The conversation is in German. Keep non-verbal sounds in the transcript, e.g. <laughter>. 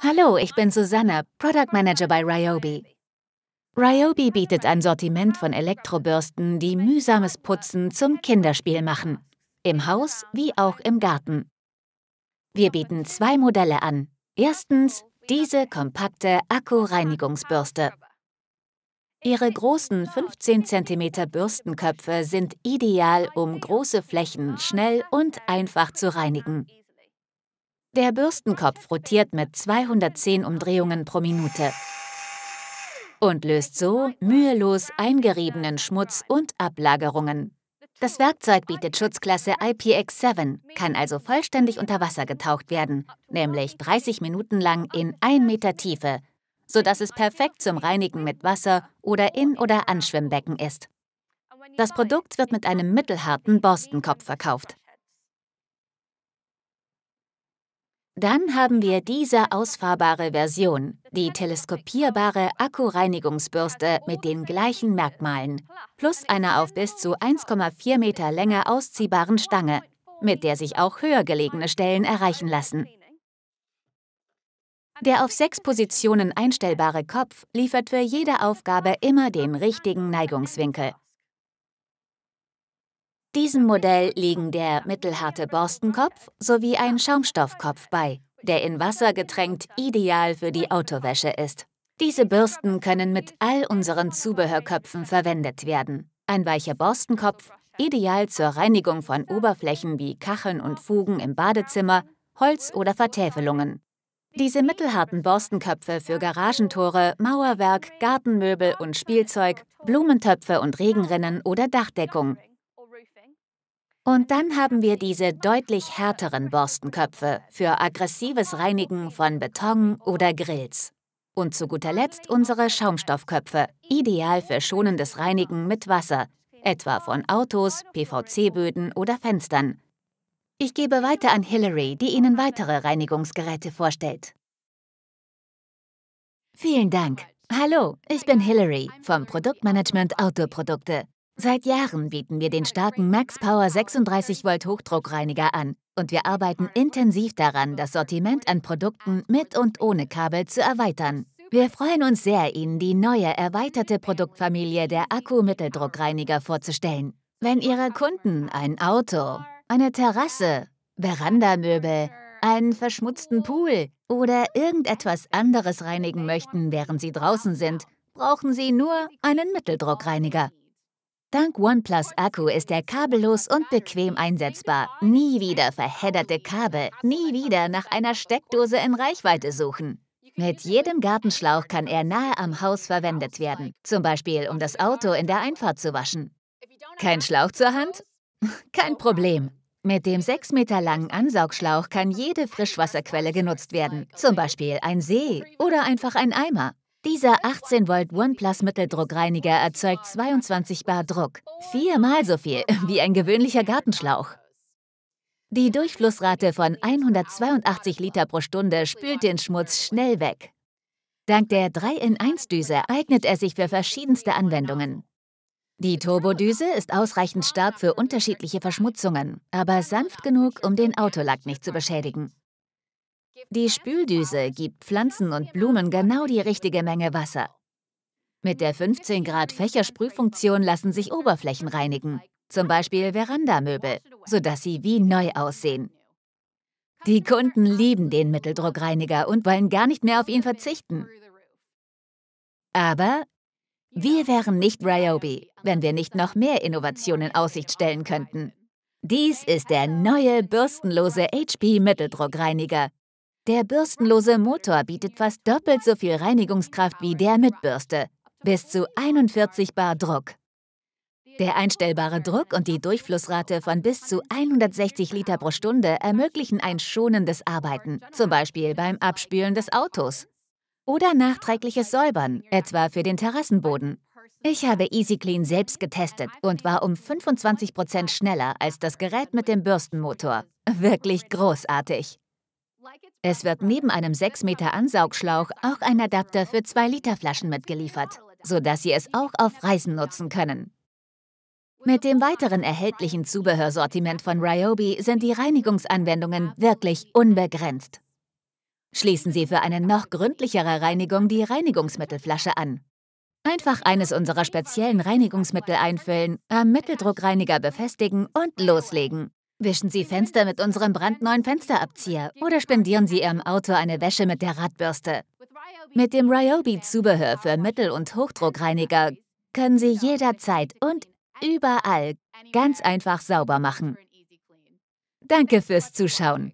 Hallo, ich bin Susanna, Product Manager bei Ryobi. Ryobi bietet ein Sortiment von Elektrobürsten, die mühsames Putzen zum Kinderspiel machen. Im Haus wie auch im Garten. Wir bieten zwei Modelle an. Erstens diese kompakte Akkureinigungsbürste. Ihre großen 15 cm Bürstenköpfe sind ideal, um große Flächen schnell und einfach zu reinigen. Der Bürstenkopf rotiert mit 210 Umdrehungen pro Minute und löst so mühelos eingeriebenen Schmutz und Ablagerungen. Das Werkzeug bietet Schutzklasse IPX7, kann also vollständig unter Wasser getaucht werden, nämlich 30 Minuten lang in 1 Meter Tiefe, sodass es perfekt zum Reinigen mit Wasser oder in- oder an Schwimmbecken ist. Das Produkt wird mit einem mittelharten Borstenkopf verkauft. Dann haben wir diese ausfahrbare Version, die teleskopierbare Akkureinigungsbürste mit den gleichen Merkmalen, plus einer auf bis zu 1,4 Meter Länge ausziehbaren Stange, mit der sich auch höher gelegene Stellen erreichen lassen. Der auf sechs Positionen einstellbare Kopf liefert für jede Aufgabe immer den richtigen Neigungswinkel. Diesem Modell liegen der mittelharte Borstenkopf sowie ein Schaumstoffkopf bei, der in Wasser getränkt ideal für die Autowäsche ist. Diese Bürsten können mit all unseren Zubehörköpfen verwendet werden. Ein weicher Borstenkopf, ideal zur Reinigung von Oberflächen wie Kacheln und Fugen im Badezimmer, Holz oder Vertäfelungen. Diese mittelharten Borstenköpfe für Garagentore, Mauerwerk, Gartenmöbel und Spielzeug, Blumentöpfe und Regenrinnen oder Dachdeckung und dann haben wir diese deutlich härteren Borstenköpfe für aggressives Reinigen von Beton oder Grills. Und zu guter Letzt unsere Schaumstoffköpfe, ideal für schonendes Reinigen mit Wasser, etwa von Autos, PVC-Böden oder Fenstern. Ich gebe weiter an Hillary, die Ihnen weitere Reinigungsgeräte vorstellt. Vielen Dank. Hallo, ich bin Hillary vom Produktmanagement Autoprodukte. Seit Jahren bieten wir den starken MaxPower 36 Volt Hochdruckreiniger an und wir arbeiten intensiv daran, das Sortiment an Produkten mit und ohne Kabel zu erweitern. Wir freuen uns sehr, Ihnen die neue erweiterte Produktfamilie der Akku-Mitteldruckreiniger vorzustellen. Wenn Ihre Kunden ein Auto, eine Terrasse, Verandamöbel, einen verschmutzten Pool oder irgendetwas anderes reinigen möchten, während sie draußen sind, brauchen sie nur einen Mitteldruckreiniger. Dank OnePlus Akku ist er kabellos und bequem einsetzbar. Nie wieder verhedderte Kabel, nie wieder nach einer Steckdose in Reichweite suchen. Mit jedem Gartenschlauch kann er nahe am Haus verwendet werden, zum Beispiel um das Auto in der Einfahrt zu waschen. Kein Schlauch zur Hand? <laughs> Kein Problem. Mit dem 6 Meter langen Ansaugschlauch kann jede Frischwasserquelle genutzt werden, zum Beispiel ein See oder einfach ein Eimer. Dieser 18 Volt OnePlus Mitteldruckreiniger erzeugt 22 Bar Druck, viermal so viel <laughs> wie ein gewöhnlicher Gartenschlauch. Die Durchflussrate von 182 Liter pro Stunde spült den Schmutz schnell weg. Dank der 3-in-1-Düse eignet er sich für verschiedenste Anwendungen. Die Turbodüse ist ausreichend stark für unterschiedliche Verschmutzungen, aber sanft genug, um den Autolack nicht zu beschädigen. Die Spüldüse gibt Pflanzen und Blumen genau die richtige Menge Wasser. Mit der 15 Grad Fächersprühfunktion lassen sich Oberflächen reinigen, zum Beispiel Verandamöbel, sodass sie wie neu aussehen. Die Kunden lieben den Mitteldruckreiniger und wollen gar nicht mehr auf ihn verzichten. Aber wir wären nicht Ryobi, wenn wir nicht noch mehr Innovationen in Aussicht stellen könnten. Dies ist der neue bürstenlose HP Mitteldruckreiniger, der bürstenlose Motor bietet fast doppelt so viel Reinigungskraft wie der mit Bürste, bis zu 41 Bar Druck. Der einstellbare Druck und die Durchflussrate von bis zu 160 Liter pro Stunde ermöglichen ein schonendes Arbeiten, zum Beispiel beim Abspülen des Autos oder nachträgliches Säubern, etwa für den Terrassenboden. Ich habe EasyClean selbst getestet und war um 25 Prozent schneller als das Gerät mit dem Bürstenmotor. Wirklich großartig. Es wird neben einem 6 Meter Ansaugschlauch auch ein Adapter für 2 Liter Flaschen mitgeliefert, sodass Sie es auch auf Reisen nutzen können. Mit dem weiteren erhältlichen Zubehörsortiment von Ryobi sind die Reinigungsanwendungen wirklich unbegrenzt. Schließen Sie für eine noch gründlichere Reinigung die Reinigungsmittelflasche an. Einfach eines unserer speziellen Reinigungsmittel einfüllen, am Mitteldruckreiniger befestigen und loslegen. Wischen Sie Fenster mit unserem brandneuen Fensterabzieher oder spendieren Sie Ihrem Auto eine Wäsche mit der Radbürste. Mit dem Ryobi-Zubehör für Mittel- und Hochdruckreiniger können Sie jederzeit und überall ganz einfach sauber machen. Danke fürs Zuschauen.